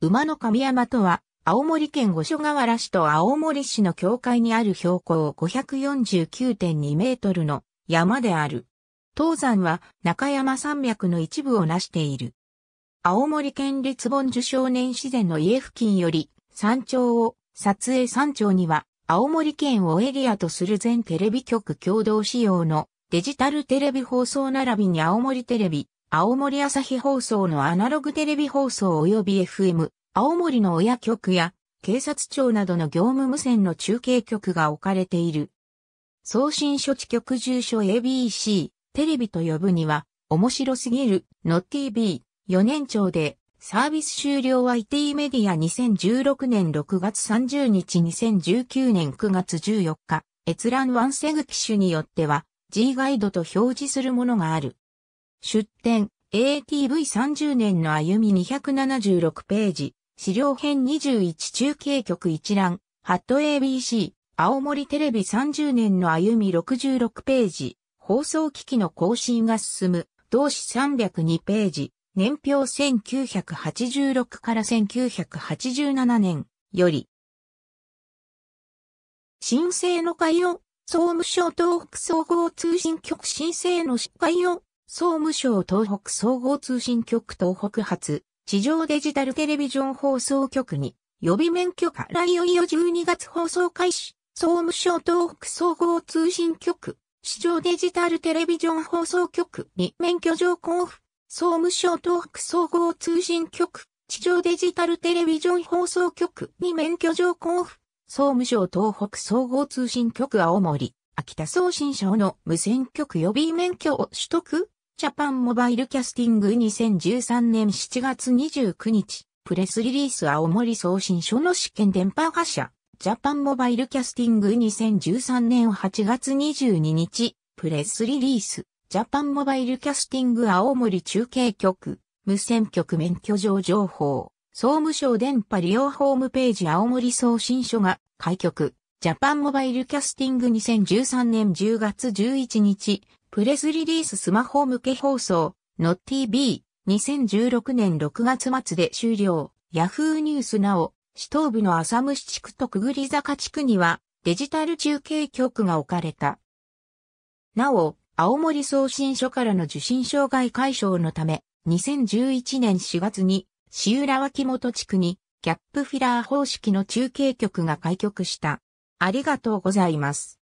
馬の神山とは、青森県五所川原市と青森市の境界にある標高549.2メートルの山である。東山は中山山脈の一部を成している。青森県立本樹少年自然の家付近より山頂を撮影山頂には青森県をエリアとする全テレビ局共同使用のデジタルテレビ放送並びに青森テレビ、青森朝日放送のアナログテレビ放送及び FM、青森の親局や警察庁などの業務無線の中継局が置かれている。送信処置局住所 ABC、テレビと呼ぶには、面白すぎる、の TV、4年長で、サービス終了 IT メディア2016年6月30日2019年9月14日、閲覧ワンセグ機種によっては G ガイドと表示するものがある。出展、ATV30 年の歩み276ページ、資料編21中継局一覧、ハット ABC、青森テレビ30年の歩み66ページ、放送機器の更新が進む、同志302ページ、年表1986から1987年より、申請の会を、総務省東北総合通信局申請の司会を、総務省東北総合通信局東北発、地上デジタルテレビジョン放送局に、予備免許からいよいよ12月放送開始、総務省東北総合通信局、市上デジタルテレビジョン放送局に免許状交付、総務省東北総合通信局、地上デジタルテレビジョン放送局に免許状交付、総務省東北総合通信局青森、秋田送信省の無線局予備免許を取得ジャパンモバイルキャスティング2013年7月29日、プレスリリース青森送信書の試験電波発射、ジャパンモバイルキャスティング2013年8月22日、プレスリリース、ジャパンモバイルキャスティング青森中継局、無線局免許上情報、総務省電波利用ホームページ青森送信書が、開局、ジャパンモバイルキャスティング2013年10月11日、プレスリリーススマホ向け放送、ッテ t ビ v 2016年6月末で終了。ヤフーニュースなお、市東部の浅虫地区とくぐり坂地区には、デジタル中継局が置かれた。なお、青森送信所からの受信障害解消のため、2011年4月に、市浦脇元地区に、キャップフィラー方式の中継局が開局した。ありがとうございます。